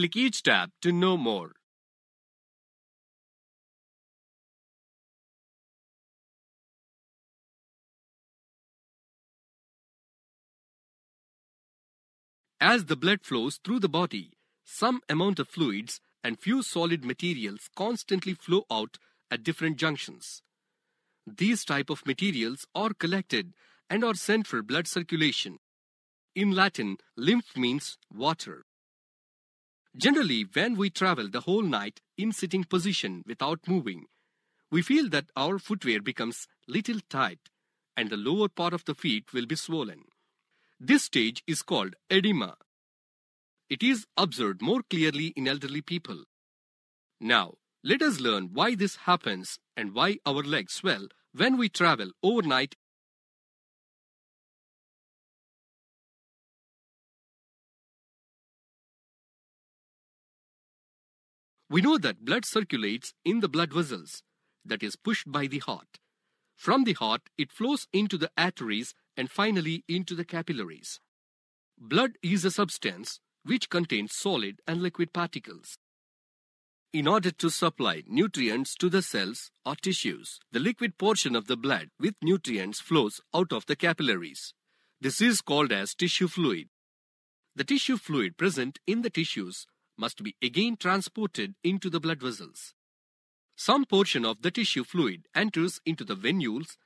Click each tab to know more. As the blood flows through the body, some amount of fluids and few solid materials constantly flow out at different junctions. These type of materials are collected and are sent for blood circulation. In Latin, lymph means water. Generally, when we travel the whole night in sitting position without moving, we feel that our footwear becomes little tight and the lower part of the feet will be swollen. This stage is called edema. It is observed more clearly in elderly people. Now, let us learn why this happens and why our legs swell when we travel overnight We know that blood circulates in the blood vessels, that is pushed by the heart. From the heart, it flows into the arteries and finally into the capillaries. Blood is a substance which contains solid and liquid particles. In order to supply nutrients to the cells or tissues, the liquid portion of the blood with nutrients flows out of the capillaries. This is called as tissue fluid. The tissue fluid present in the tissues must be again transported into the blood vessels. Some portion of the tissue fluid enters into the venules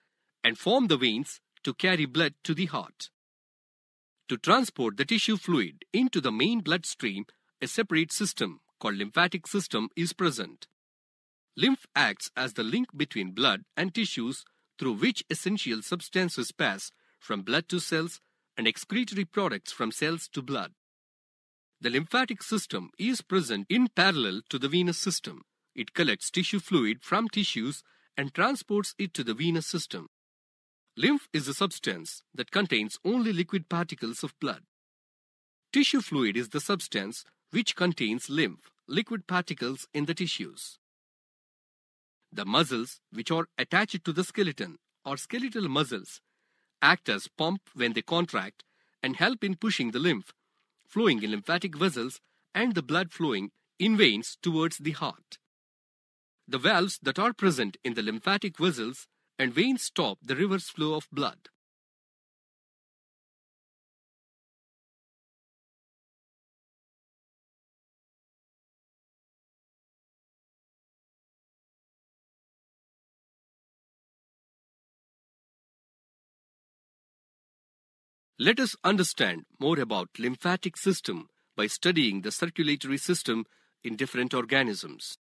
and form the veins to carry blood to the heart. To transport the tissue fluid into the main bloodstream, a separate system called lymphatic system is present. Lymph acts as the link between blood and tissues through which essential substances pass from blood to cells and excretory products from cells to blood. The lymphatic system is present in parallel to the venous system. It collects tissue fluid from tissues and transports it to the venous system. Lymph is a substance that contains only liquid particles of blood. Tissue fluid is the substance which contains lymph, liquid particles in the tissues. The muscles, which are attached to the skeleton or skeletal muscles, act as pump when they contract and help in pushing the lymph flowing in lymphatic vessels and the blood flowing in veins towards the heart. The valves that are present in the lymphatic vessels and veins stop the reverse flow of blood. Let us understand more about lymphatic system by studying the circulatory system in different organisms.